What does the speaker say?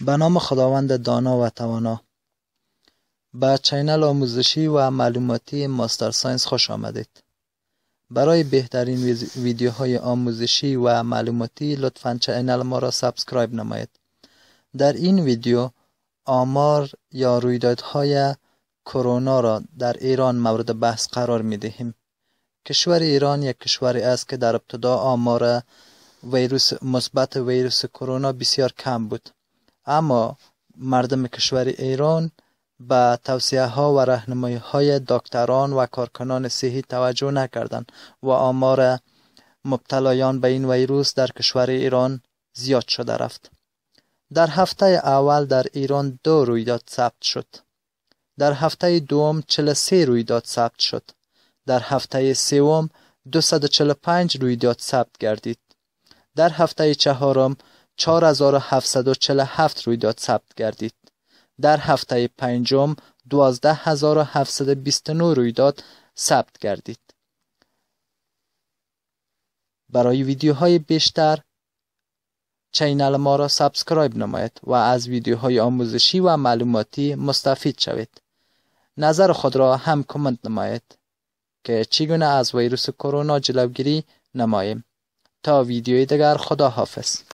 به نام خداوند دانا و توانا به چینل آموزشی و معلوماتی ماستر ساینس خوش آمدید برای بهترین ویدیوهای آموزشی و معلوماتی لطفا چینل ما را سابسکرایب نمایید در این ویدیو آمار یا رویدادهای کرونا را در ایران مورد بحث قرار می دهیم کشور ایران یک کشوری است که در ابتدا آمار ویروس مثبت ویروس کرونا بسیار کم بود اما مردم کشور ایران به توصیه ها و رهنمایی های دکتران و کارکنان صحی توجه نکردند و آمار مبتلایان به این ویروس در کشور ایران زیاد شده رفت. در هفته اول در ایران دو رویداد ثبت شد. در هفته دوم 43 رویداد ثبت شد. در هفته سوم 245 رویداد ثبت گردید. در هفته چهارم 4747 رویداد ثبت گردید. در هفته پنجم 12729 رویداد ثبت گردید. برای ویدیوهای بیشتر چینل ما را سابسکرایب نمایید و از ویدیوهای آموزشی و معلوماتی مستفید شوید. نظر خود را هم کامنت نمایید که چگونه از ویروس کرونا جلوگیری نماییم. تا ویدیوی دیگر خدا حافظ.